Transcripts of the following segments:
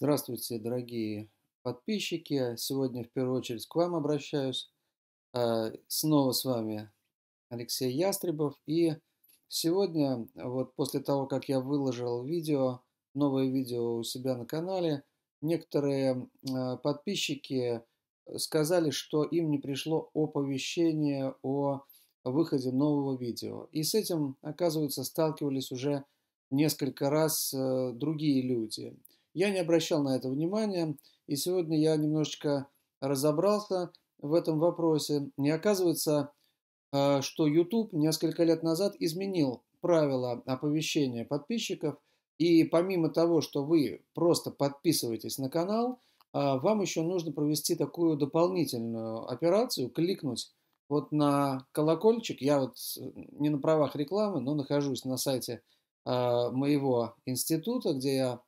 Здравствуйте, дорогие подписчики. Сегодня в первую очередь к вам обращаюсь. А, снова с вами Алексей Ястребов. И сегодня, вот после того, как я выложил видео, новое видео у себя на канале, некоторые а, подписчики сказали, что им не пришло оповещение о выходе нового видео. И с этим, оказывается, сталкивались уже несколько раз э, другие люди. Я не обращал на это внимания, и сегодня я немножечко разобрался в этом вопросе. Не оказывается, э, что YouTube несколько лет назад изменил правила оповещения подписчиков, и помимо того, что вы просто подписываетесь на канал, э, вам еще нужно провести такую дополнительную операцию, кликнуть вот на колокольчик. Я вот э, не на правах рекламы, но нахожусь на сайте моего института, где я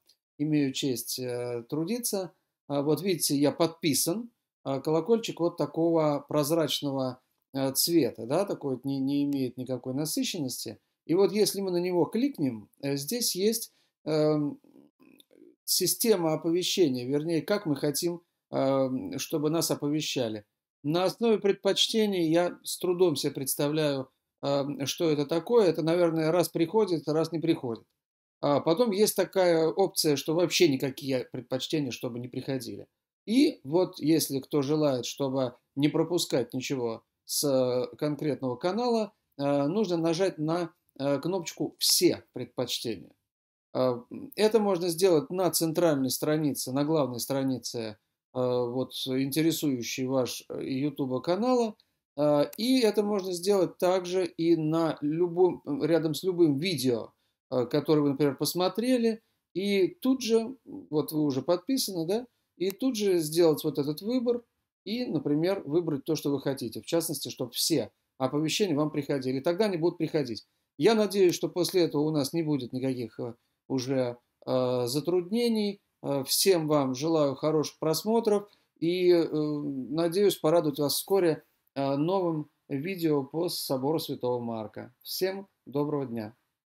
имею честь э, трудиться. А вот видите, я подписан. А колокольчик вот такого прозрачного э, цвета, да, такой вот не, не имеет никакой насыщенности. И вот если мы на него кликнем, э, здесь есть эм, система оповещения, вернее, как мы хотим, эм, чтобы нас оповещали. На основе предпочтений я с трудом себе представляю, эм, что это такое. Это, наверное, раз приходит, раз не приходит. А потом есть такая опция, что вообще никакие предпочтения, чтобы не приходили. И вот если кто желает, чтобы не пропускать ничего с э, конкретного канала, э, нужно нажать на э, кнопочку «Все предпочтения». А, это можно сделать на центральной странице, на главной странице вот, интересующей ваш YouTube канала. А, и это можно сделать также и на любом, рядом с любым видео, Э, который вы, например, посмотрели, и тут же, вот вы уже подписаны, да, и тут же сделать вот этот выбор и, например, выбрать то, что вы хотите. В частности, чтобы все оповещения вам приходили. И тогда они будут приходить. Я надеюсь, что после этого у нас не будет никаких э, уже э, затруднений. Э, всем вам желаю хороших просмотров и э, надеюсь порадовать вас вскоре э, новым видео по собору Святого Марка. Всем доброго дня!